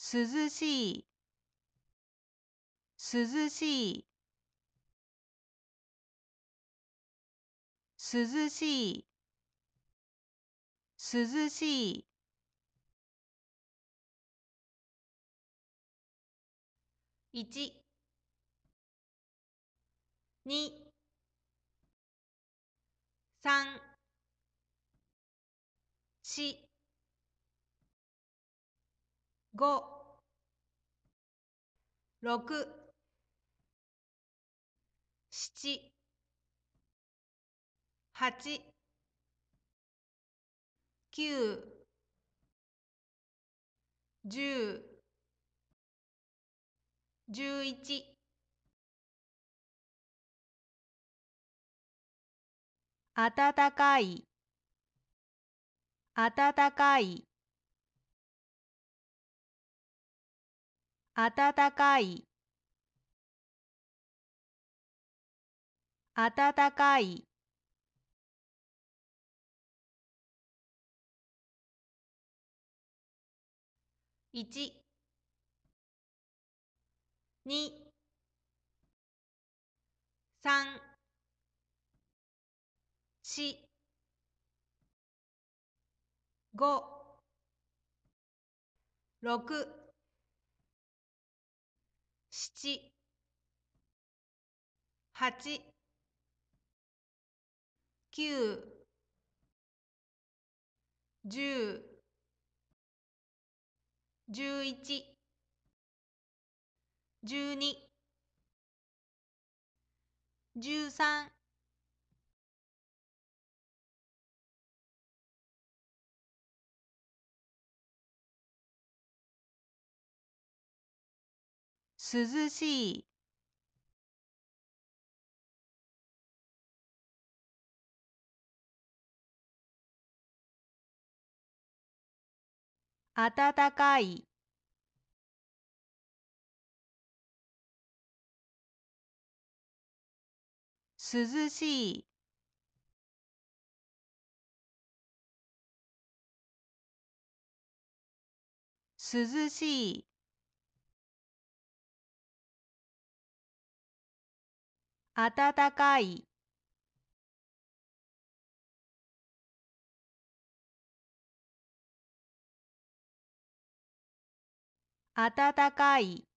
涼しい涼しい涼しい涼しい一、二、三、四、五。六、七、八、九、十、十一、暖かい、暖かい。暖かい暖かい一、二、三、四、五、六。七、八、九、十、十一、十二、十三、涼しい暖かい涼しい涼しいあたたかい